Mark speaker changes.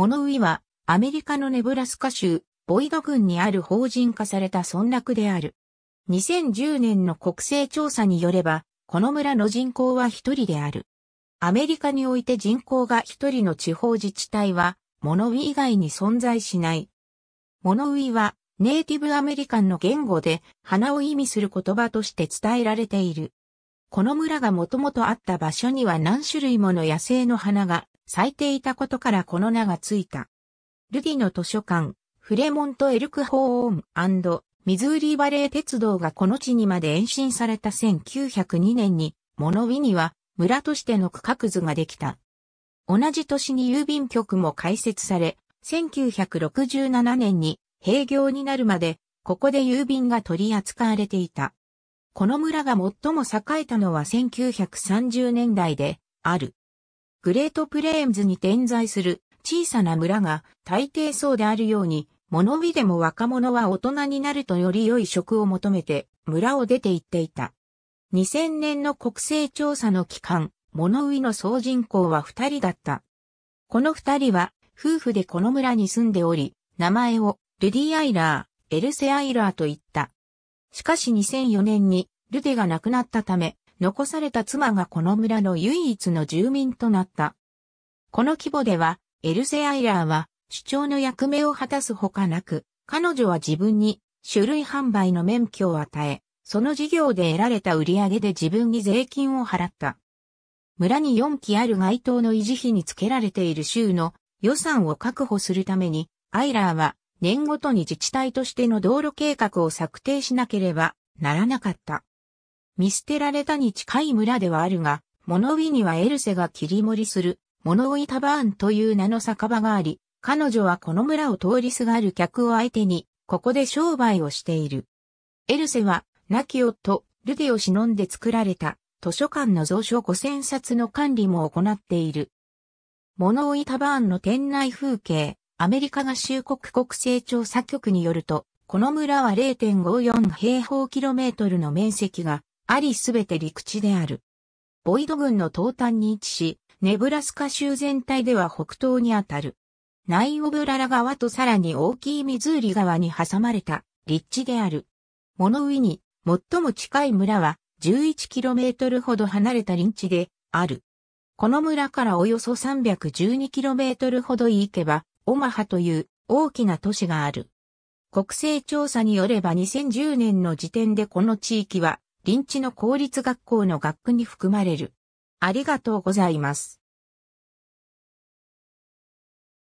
Speaker 1: 物売は、アメリカのネブラスカ州、ボイド郡にある法人化された村落である。2010年の国勢調査によれば、この村の人口は一人である。アメリカにおいて人口が一人の地方自治体は、モノウィ以外に存在しない。モノウィは、ネイティブアメリカンの言語で、花を意味する言葉として伝えられている。この村がもともとあった場所には何種類もの野生の花が咲いていたことからこの名がついた。ルディの図書館、フレモント・エルクホーンミズーリバレー鉄道がこの地にまで延伸された1902年に、モノウィには村としての区画図ができた。同じ年に郵便局も開設され、1967年に閉業になるまで、ここで郵便が取り扱われていた。この村が最も栄えたのは1930年代である。グレートプレーンズに点在する小さな村が大抵そうであるように、物見でも若者は大人になるとより良い職を求めて村を出て行っていた。2000年の国勢調査の期間、物見の総人口は2人だった。この2人は夫婦でこの村に住んでおり、名前をルディアイラー、エルセアイラーと言った。しかし2004年にルデが亡くなったため、残された妻がこの村の唯一の住民となった。この規模では、エルセアイラーは、主張の役目を果たすほかなく、彼女は自分に種類販売の免許を与え、その事業で得られた売り上げで自分に税金を払った。村に4基ある街灯の維持費につけられている州の予算を確保するために、アイラーは年ごとに自治体としての道路計画を策定しなければならなかった。見捨てられたに近い村ではあるが、物置にはエルセが切り盛りする、物置タバーンという名の酒場があり、彼女はこの村を通りすがる客を相手に、ここで商売をしている。エルセは、亡き夫、ルデを忍んで作られた、図書館の蔵書5000冊の管理も行っている。物置タバーンの店内風景、アメリカ合衆国国勢調査局によると、この村は0.54平方キロメートルの面積がありすべて陸地である。ボイド軍の東端に位置し、ネブラスカ州全体では北東にあたる。ナイオブララ川とさらに大きいミズーリ川に挟まれた立地である。物上に最も近い村は 11km ほど離れた林地である。この村からおよそ 312km ほど行けば、オマハという大きな都市がある。国勢調査によれば2010年の時点でこの地域は臨地の公立学校の学区に含まれる。ありがとうございます。